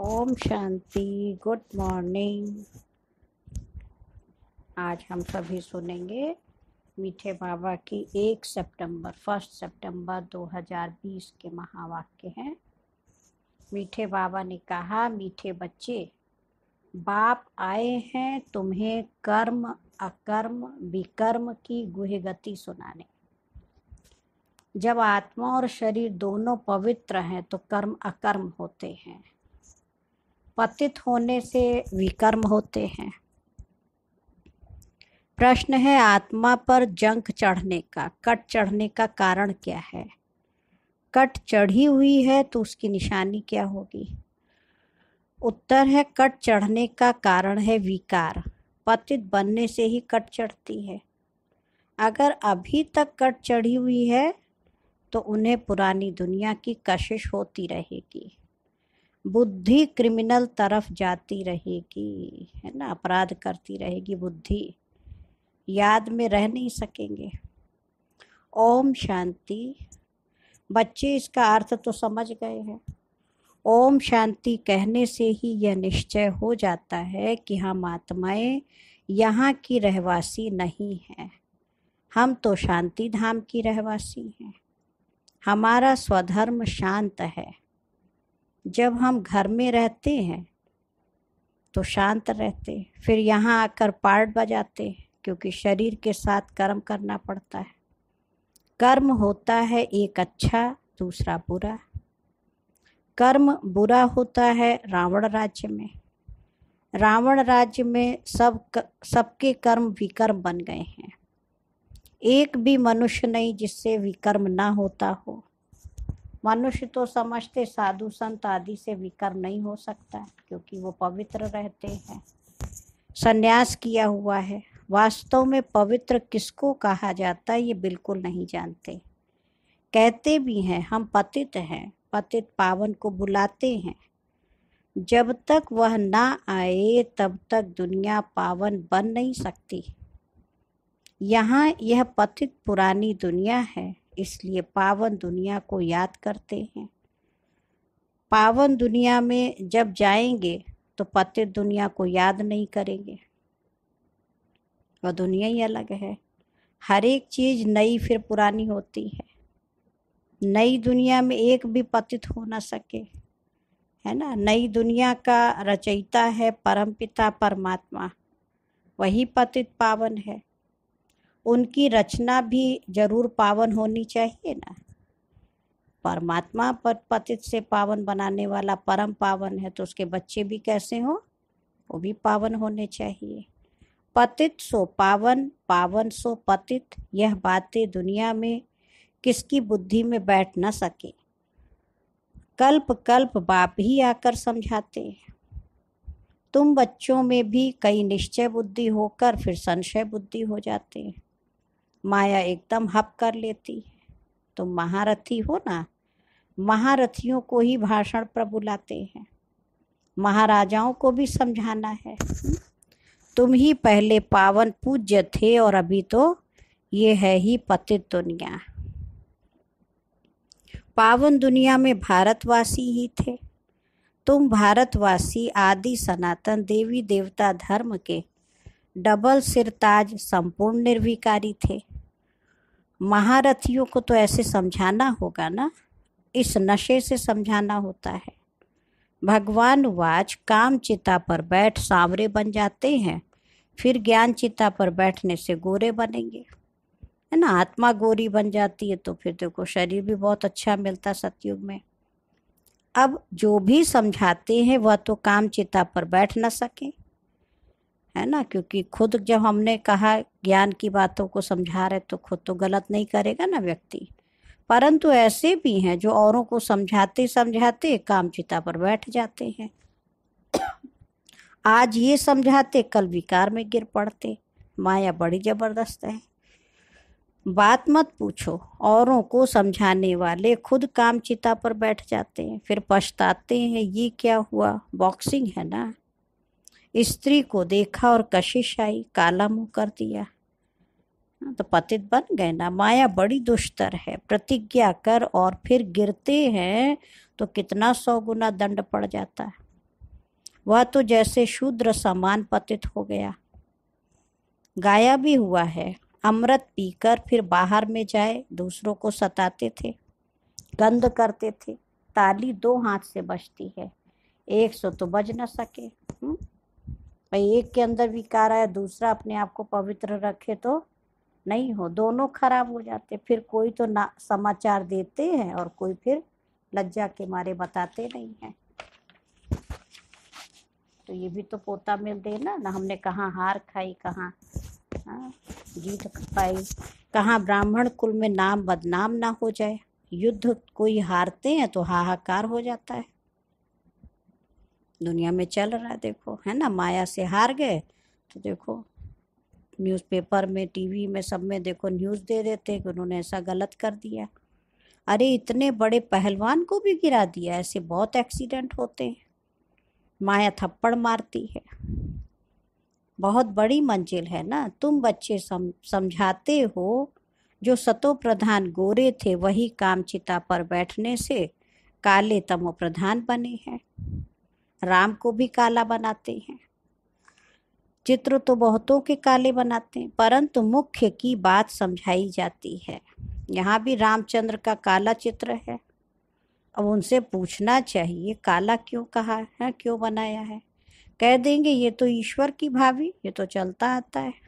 ओम शांति good morning आज हम सभी सुनेंगे मीठे बाबा की एक सितंबर फर्स्ट सितंबर 2020 के महावाक्य हैं मीठे बाबा ने कहा मीठे बच्चे बाप आए हैं तुम्हें कर्म अकर्म विकर्म की गुहगति सुनाने जब आत्मा और शरीर दोनों पवित्र हैं तो कर्म अकर्म होते हैं पतित होने से विकर्म होते हैं प्रश्न है आत्मा पर जंक चढ़ने का कट चढ़ने का कारण क्या है कट चढ़ी हुई है तो उसकी निशानी क्या होगी उत्तर है कट चढ़ने का कारण है विकार पतित बनने से ही कट चढ़ती है अगर अभी तक कट चढ़ी हुई है तो उन्हें पुरानी दुनिया की कशिश होती रहेगी बुद्धि क्रिमिनल तरफ जाती रहेगी है ना अपराध करती रहेगी बुद्धि याद में रह नहीं सकेंगे ओम शांति बच्चे इसका अर्थ तो समझ गए हैं ओम शांति कहने से ही यह निश्चय हो जाता है कि हम आत्माएं यहाँ की रहवासी नहीं हैं हम तो शांति धाम की रहवासी हैं हमारा स्वधर्म शांत है जब हम घर में रहते हैं तो शांत रहते फिर यहाँ आकर पार्ट बजाते क्योंकि शरीर के साथ कर्म करना पड़ता है कर्म होता है एक अच्छा दूसरा बुरा कर्म बुरा होता है रावण राज्य में रावण राज्य में सब सबके कर्म विकर्म बन गए हैं एक भी मनुष्य नहीं जिससे विकर्म ना होता हो मनुष्य तो समझते साधु संत आदि से विकर नहीं हो सकता क्योंकि वो पवित्र रहते हैं संन्यास किया हुआ है वास्तव में पवित्र किसको कहा जाता है ये बिल्कुल नहीं जानते कहते भी हैं हम पतित हैं पतित पावन को बुलाते हैं जब तक वह ना आए तब तक दुनिया पावन बन नहीं सकती यहाँ यह पतित पुरानी दुनिया है इसलिए पावन दुनिया को याद करते हैं पावन दुनिया में जब जाएंगे तो पतित दुनिया को याद नहीं करेंगे वह दुनिया ही अलग है हर एक चीज़ नई फिर पुरानी होती है नई दुनिया में एक भी पतित हो ना सके है ना नई दुनिया का रचयिता है परमपिता परमात्मा वही पतित पावन है उनकी रचना भी जरूर पावन होनी चाहिए ना परमात्मा पर पतित से पावन बनाने वाला परम पावन है तो उसके बच्चे भी कैसे हों वो भी पावन होने चाहिए पतित सो पावन पावन सो पतित यह बातें दुनिया में किसकी बुद्धि में बैठ न सके कल्प कल्प बाप ही आकर समझाते तुम बच्चों में भी कई निश्चय बुद्धि होकर फिर संशय बुद्धि हो जाते हैं माया एकदम हप कर लेती है तो महारथी हो ना महारथियों को ही भाषण पर बुलाते हैं महाराजाओं को भी समझाना है तुम ही पहले पावन पूज्य थे और अभी तो ये है ही पतित दुनिया पावन दुनिया में भारतवासी ही थे तुम भारतवासी आदि सनातन देवी देवता धर्म के डबल सिरताज संपूर्ण निर्विकारी थे महारथियों को तो ऐसे समझाना होगा ना इस नशे से समझाना होता है भगवान वाच काम चिता पर बैठ सांवरे बन जाते हैं फिर ज्ञान चिता पर बैठने से गोरे बनेंगे है ना आत्मा गोरी बन जाती है तो फिर देखो शरीर भी बहुत अच्छा मिलता सतयुग में अब जो भी समझाते हैं वह तो काम चिता पर बैठ ना सकें है ना क्योंकि खुद जब हमने कहा ज्ञान की बातों को समझा रहे तो खुद तो गलत नहीं करेगा ना व्यक्ति परंतु ऐसे भी हैं जो औरों को समझाते समझाते कामचिता पर बैठ जाते हैं आज ये समझाते कल विकार में गिर पड़ते माया बड़ी जबरदस्त है बात मत पूछो औरों को समझाने वाले खुद कामचिता पर बैठ जाते हैं फिर पछताते हैं ये क्या हुआ बॉक्सिंग है ना स्त्री को देखा और कशिश आई काला मुंह कर दिया हाँ, तो पतित बन गए ना माया बड़ी दुष्तर है प्रतिज्ञा कर और फिर गिरते हैं तो कितना सौ गुना दंड पड़ जाता है वह तो जैसे शूद्र समान पतित हो गया गाया भी हुआ है अमृत पीकर फिर बाहर में जाए दूसरों को सताते थे गंद करते थे ताली दो हाथ से बजती है एक सौ तो बज ना सके हुँ? हम्म, भाई एक के अंदर विकार आया दूसरा अपने आप को पवित्र रखे तो नहीं हो दोनों खराब हो जाते फिर कोई तो ना समाचार देते हैं और कोई फिर लज्जा के मारे बताते नहीं हैं तो ये भी तो पोता में देना ना हमने कहाँ हार खाई कहाँ हाँ, जीत पाई कहाँ ब्राह्मण कुल में नाम बदनाम ना हो जाए युद्ध कोई हारते हैं तो हाहाकार हो जाता है दुनिया में चल रहा है देखो है ना माया से हार गए तो देखो न्यूज़पेपर में टीवी में सब में देखो न्यूज़ दे देते कि उन्होंने ऐसा गलत कर दिया अरे इतने बड़े पहलवान को भी गिरा दिया ऐसे बहुत एक्सीडेंट होते हैं माया थप्पड़ मारती है बहुत बड़ी मंजिल है ना तुम बच्चे सम समझाते हो जो सतो प्रधान गोरे थे वही कामचिता पर बैठने से काले तमो प्रधान बने हैं राम को भी काला बनाते हैं चित्र तो बहुतों के काले बनाते हैं परंतु मुख्य की बात समझाई जाती है यहाँ भी रामचंद्र का काला चित्र है अब उनसे पूछना चाहिए काला क्यों कहा है क्यों बनाया है कह देंगे ये तो ईश्वर की भाभी ये तो चलता आता है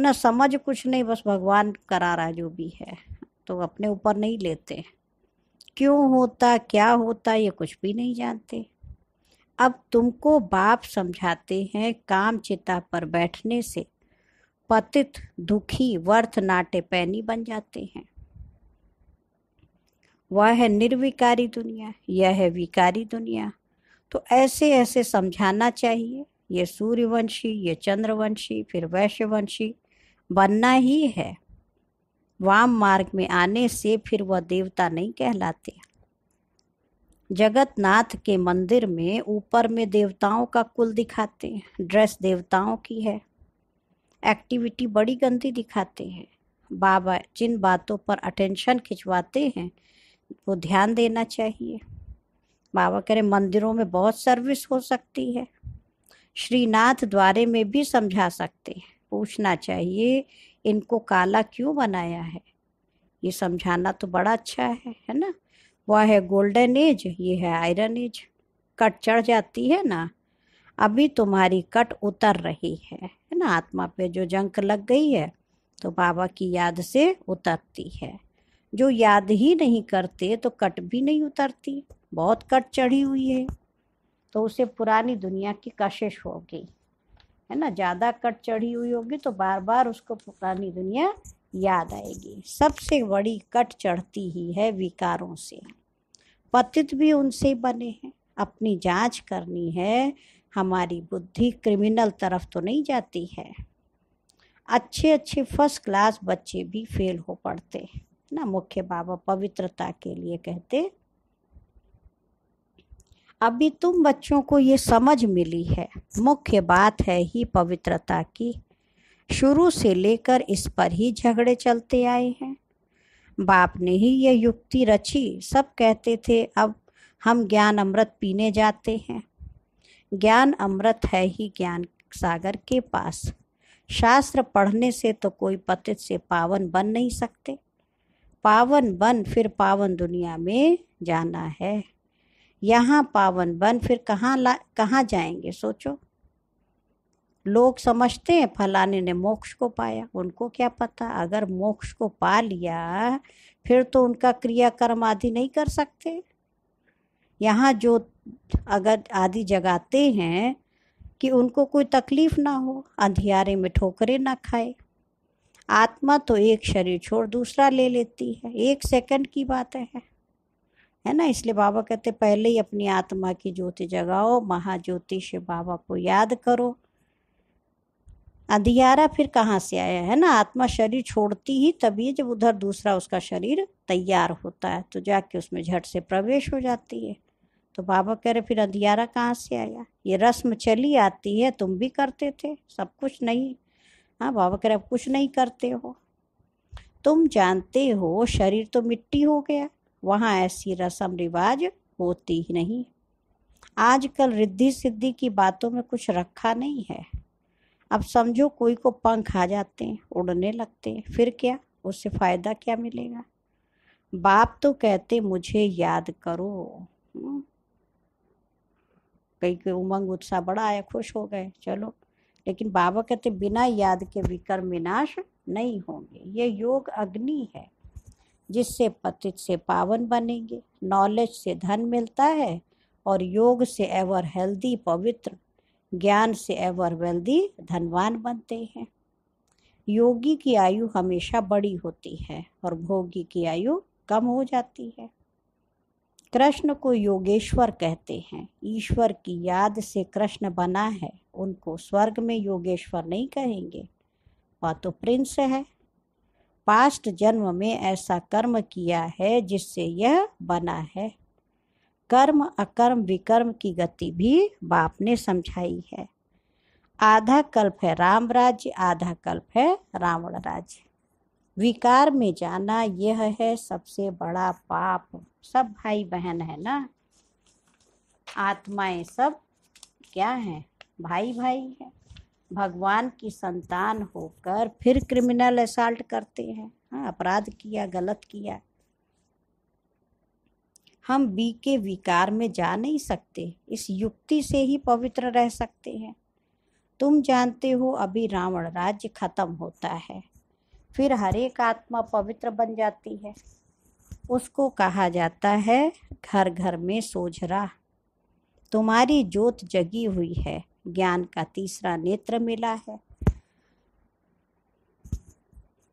ना समझ कुछ नहीं बस भगवान करा रहा जो भी है तो अपने ऊपर नहीं लेते क्यों होता क्या होता ये कुछ भी नहीं जानते अब तुमको बाप समझाते हैं काम चिता पर बैठने से पतित दुखी वर्थ नाटे पैनी बन जाते हैं वह है निर्विकारी दुनिया यह है विकारी दुनिया तो ऐसे ऐसे समझाना चाहिए ये सूर्यवंशी ये चंद्रवंशी फिर वैश्यवंशी बनना ही है वाम मार्ग में आने से फिर वह देवता नहीं कहलाते जगतनाथ के मंदिर में ऊपर में देवताओं का कुल दिखाते हैं ड्रेस देवताओं की है एक्टिविटी बड़ी गंदी दिखाते हैं बाबा जिन बातों पर अटेंशन खिंचवाते हैं वो ध्यान देना चाहिए बाबा कह रहे मंदिरों में बहुत सर्विस हो सकती है श्रीनाथ द्वारे में भी समझा सकते हैं पूछना चाहिए इनको काला क्यों बनाया है ये समझाना तो बड़ा अच्छा है है ना वह है गोल्डन एज ये है आयरन एज कट चढ़ जाती है ना अभी तुम्हारी कट उतर रही है है ना आत्मा पे जो जंक लग गई है तो बाबा की याद से उतरती है जो याद ही नहीं करते तो कट भी नहीं उतरती बहुत कट चढ़ी हुई है तो उसे पुरानी दुनिया की कशिश होगी है ना ज़्यादा कट चढ़ी हुई होगी तो बार बार उसको पुरानी दुनिया याद आएगी सबसे बड़ी कट चढ़ती ही है विकारों से पतित भी उनसे बने हैं अपनी जांच करनी है हमारी बुद्धि क्रिमिनल तरफ तो नहीं जाती है अच्छे अच्छे फर्स्ट क्लास बच्चे भी फेल हो पड़ते हैं ना मुख्य बाबा पवित्रता के लिए कहते अभी तुम बच्चों को ये समझ मिली है मुख्य बात है ही पवित्रता की शुरू से लेकर इस पर ही झगड़े चलते आए हैं बाप ने ही ये युक्ति रची सब कहते थे अब हम ज्ञान अमृत पीने जाते हैं ज्ञान अमृत है ही ज्ञान सागर के पास शास्त्र पढ़ने से तो कोई पतित से पावन बन नहीं सकते पावन बन फिर पावन दुनिया में जाना है यहाँ पावन बन फिर कहाँ ला कहाँ जाएंगे सोचो लोग समझते हैं फलाने ने मोक्ष को पाया उनको क्या पता अगर मोक्ष को पा लिया फिर तो उनका क्रियाकर्म आदि नहीं कर सकते यहाँ जो अगर आदि जगाते हैं कि उनको कोई तकलीफ ना हो अंधियारे में ठोकरे ना खाए आत्मा तो एक शरीर छोड़ दूसरा ले लेती है एक सेकंड की बात है है ना इसलिए बाबा कहते पहले ही अपनी आत्मा की ज्योति जगाओ महाज्योति से बाबा को याद करो अधियारा फिर कहाँ से आया है ना आत्मा शरीर छोड़ती ही तभी जब उधर दूसरा उसका शरीर तैयार होता है तो जाके उसमें झट से प्रवेश हो जाती है तो बाबा कह रहे फिर अंधियारा कहाँ से आया ये रस्म चली आती है तुम भी करते थे सब कुछ नहीं हाँ बाबा कह रहे अब कुछ नहीं करते हो तुम जानते हो शरीर तो मिट्टी हो गया वहाँ ऐसी रस्म रिवाज होती ही नहीं आजकल रिद्धि सिद्धि की बातों में कुछ रखा नहीं है अब समझो कोई को पंख आ जाते हैं उड़ने लगते हैं फिर क्या उससे फ़ायदा क्या मिलेगा बाप तो कहते मुझे याद करो हम्म। कई कई उमंग उत्साह बड़ा आया खुश हो गए चलो लेकिन बाबा कहते बिना याद के विकर्म विनाश नहीं होंगे ये योग अग्नि है जिससे पतित से पावन बनेंगे नॉलेज से धन मिलता है और योग से एवर हेल्दी पवित्र ज्ञान से एवर वेल्दी धनवान बनते हैं योगी की आयु हमेशा बड़ी होती है और भोगी की आयु कम हो जाती है कृष्ण को योगेश्वर कहते हैं ईश्वर की याद से कृष्ण बना है उनको स्वर्ग में योगेश्वर नहीं कहेंगे वह तो प्रिंस है पास्ट जन्म में ऐसा कर्म किया है जिससे यह बना है कर्म अकर्म विकर्म की गति भी बाप ने समझाई है आधा कल्प है राम राज्य आधा कल्प है रावण राज्य विकार में जाना यह है सबसे बड़ा पाप सब भाई बहन है ना आत्माएं सब क्या हैं भाई भाई है भगवान की संतान होकर फिर क्रिमिनल असाल्ट करते हैं हाँ अपराध किया गलत किया हम बी के विकार में जा नहीं सकते इस युक्ति से ही पवित्र रह सकते हैं तुम जानते हो अभी रावण राज्य खत्म होता है फिर हरेक आत्मा पवित्र बन जाती है उसको कहा जाता है घर घर में सोझरा तुम्हारी जोत जगी हुई है ज्ञान का तीसरा नेत्र मिला है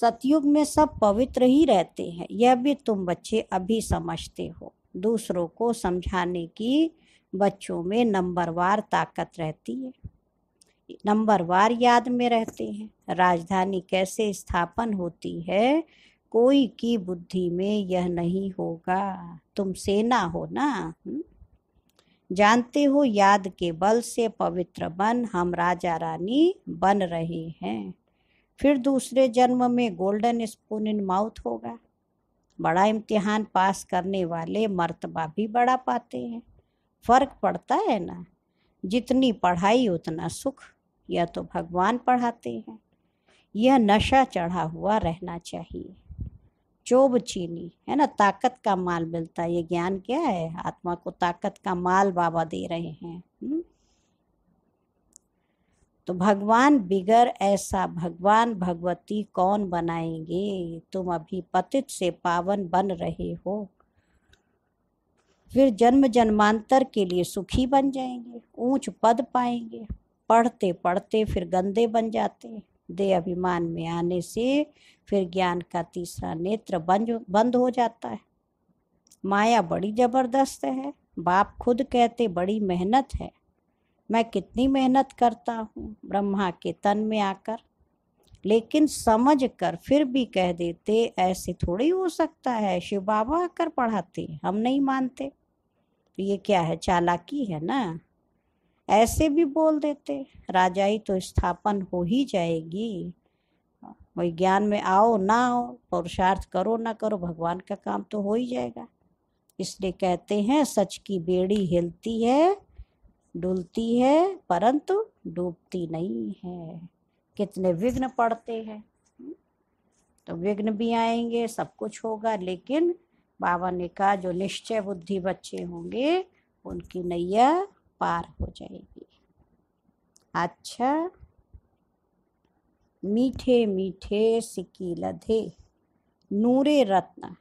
सतयुग में सब पवित्र ही रहते हैं यह भी तुम बच्चे अभी समझते हो दूसरों को समझाने की बच्चों में नंबरवार ताकत रहती है नंबरवार याद में रहते हैं राजधानी कैसे स्थापन होती है कोई की बुद्धि में यह नहीं होगा तुम सेना हो ना जानते हो याद के बल से पवित्र बन हम राजा रानी बन रहे हैं फिर दूसरे जन्म में गोल्डन स्पून इन माउथ होगा बड़ा इम्तिहान पास करने वाले मर्तबा भी बढ़ा पाते हैं फर्क पड़ता है ना जितनी पढ़ाई उतना सुख यह तो भगवान पढ़ाते हैं यह नशा चढ़ा हुआ रहना चाहिए चोब चीनी है ना ताकत का माल मिलता है ये ज्ञान क्या है आत्मा को ताकत का माल बाबा दे रहे हैं हुँ? हम्म? तो भगवान बिगर ऐसा भगवान भगवती कौन बनाएंगे तुम अभी पतित से पावन बन रहे हो फिर जन्म जन्मांतर के लिए सुखी बन जाएंगे ऊंच पद पाएंगे पढ़ते पढ़ते फिर गंदे बन जाते दे अभिमान में आने से फिर ज्ञान का तीसरा नेत्र बंद बंद हो जाता है माया बड़ी जबरदस्त है बाप खुद कहते बड़ी मेहनत है मैं कितनी मेहनत करता हूँ ब्रह्मा के तन में आकर लेकिन समझ कर फिर भी कह देते ऐसे थोड़ी हो सकता है शिव बाबा आकर पढ़ाते हम नहीं मानते तो ये क्या है चालाकी है ना ऐसे भी बोल देते राजा ही तो स्थापन हो ही जाएगी वही ज्ञान में आओ ना आओ पुरुषार्थ करो ना करो भगवान का काम तो हो ही जाएगा इसलिए कहते हैं सच की बेड़ी हिलती है डुलती है परंतु डूबती नहीं है कितने विघ्न पड़ते हैं तो विघ्न भी आएंगे सब कुछ होगा लेकिन बाबा ने कहा जो निश्चय बुद्धि बच्चे होंगे उनकी नैया पार हो जाएगी अच्छा मीठे मीठे सिकी लधे नूरे रत्न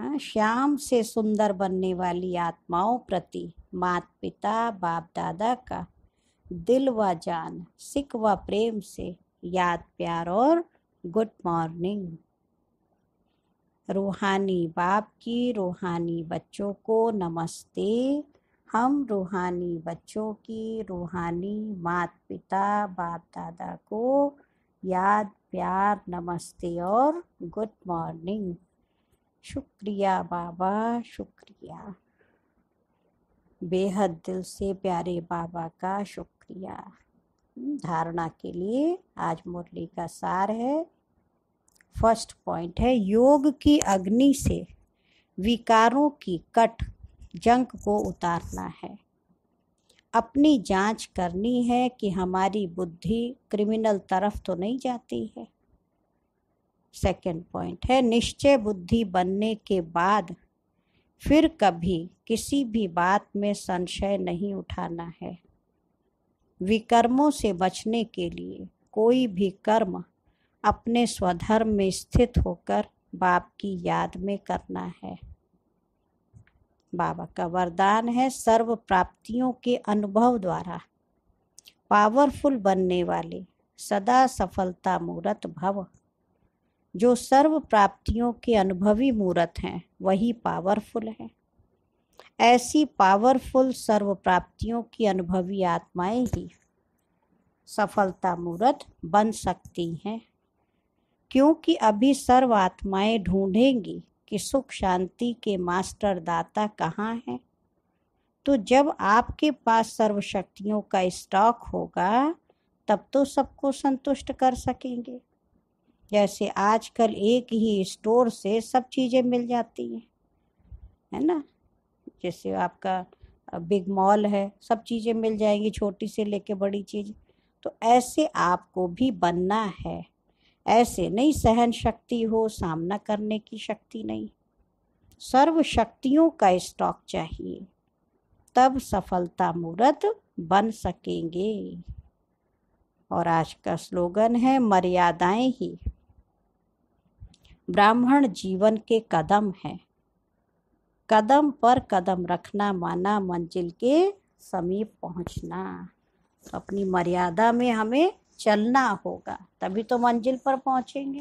हाँ, श्याम से सुंदर बनने वाली आत्माओं प्रति मात पिता बाप दादा का दिल व जान सिख व प्रेम से याद प्यार और गुड मॉर्निंग रूहानी बाप की रूहानी बच्चों को नमस्ते हम रूहानी बच्चों की रूहानी मात पिता बाप दादा को याद प्यार नमस्ते और गुड मॉर्निंग शुक्रिया बाबा शुक्रिया बेहद दिल से प्यारे बाबा का शुक्रिया हम्म, धारणा के लिए आज मुरली का सार है फर्स्ट पॉइंट है योग की अग्नि से विकारों की कट जंक को उतारना है अपनी जांच करनी है कि हमारी बुद्धि क्रिमिनल तरफ तो नहीं जाती है सेकंड पॉइंट है निश्चय बुद्धि बनने के बाद फिर कभी किसी भी बात में संशय नहीं उठाना है विकर्मों से बचने के लिए कोई भी कर्म अपने स्वधर्म में स्थित होकर बाप की याद में करना है बाबा का वरदान है सर्व प्राप्तियों के अनुभव द्वारा पावरफुल बनने वाले सदा सफलता मूर्त भव जो सर्व प्राप्तियों के अनुभवी मूर्त हैं वही पावरफुल है ऐसी पावरफुल सर्व प्राप्तियों की अनुभवी आत्माएं ही सफलता मूर्त बन सकती हैं क्योंकि अभी सर्व आत्माएं ढूंढेंगी कि सुख शांति के मास्टर दाता कहाँ हैं तो जब आपके पास सर्व शक्तियों का स्टॉक होगा तब तो सबको संतुष्ट कर सकेंगे जैसे आजकल एक ही स्टोर से सब चीज़ें मिल जाती हैं है ना जैसे आपका बिग मॉल है सब चीज़ें मिल जाएंगी छोटी से लेके बड़ी चीज़ तो ऐसे आपको भी बनना है ऐसे नहीं सहन शक्ति हो सामना करने की शक्ति नहीं सर्व शक्तियों का स्टॉक चाहिए तब सफलता मूर्त बन सकेंगे और आज का स्लोगन है मर्यादाएं ही ब्राह्मण जीवन के कदम हैं कदम पर कदम रखना माना मंजिल के समीप पहुंचना अपनी मर्यादा में हमें चलना होगा तभी तो मंजिल पर पहुंचेंगे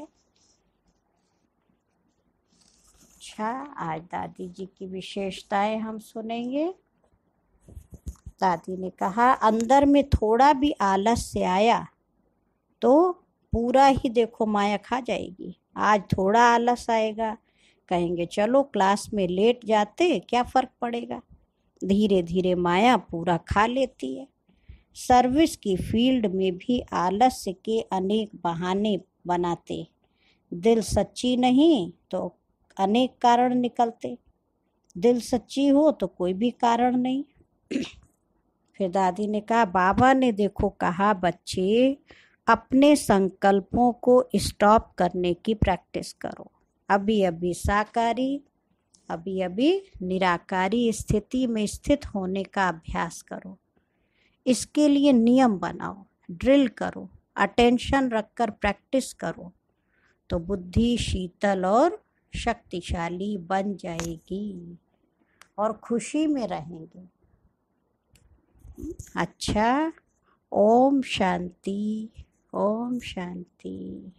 अच्छा आज दादी जी की विशेषताएं हम सुनेंगे दादी ने कहा अंदर में थोड़ा भी आलस से आया तो पूरा ही देखो माया खा जाएगी आज थोड़ा आलस आएगा कहेंगे चलो क्लास में लेट जाते क्या फ़र्क पड़ेगा धीरे धीरे माया पूरा खा लेती है सर्विस की फील्ड में भी आलस्य के अनेक बहाने बनाते दिल सच्ची नहीं तो अनेक कारण निकलते दिल सच्ची हो तो कोई भी कारण नहीं फिर दादी ने कहा बाबा ने देखो कहा बच्चे अपने संकल्पों को स्टॉप करने की प्रैक्टिस करो अभी अभी साकारी अभी अभी निराकारी स्थिति में स्थित होने का अभ्यास करो इसके लिए नियम बनाओ ड्रिल करो अटेंशन रखकर प्रैक्टिस करो तो बुद्धि शीतल और शक्तिशाली बन जाएगी और खुशी में रहेंगे अच्छा ओम शांति ओम शांति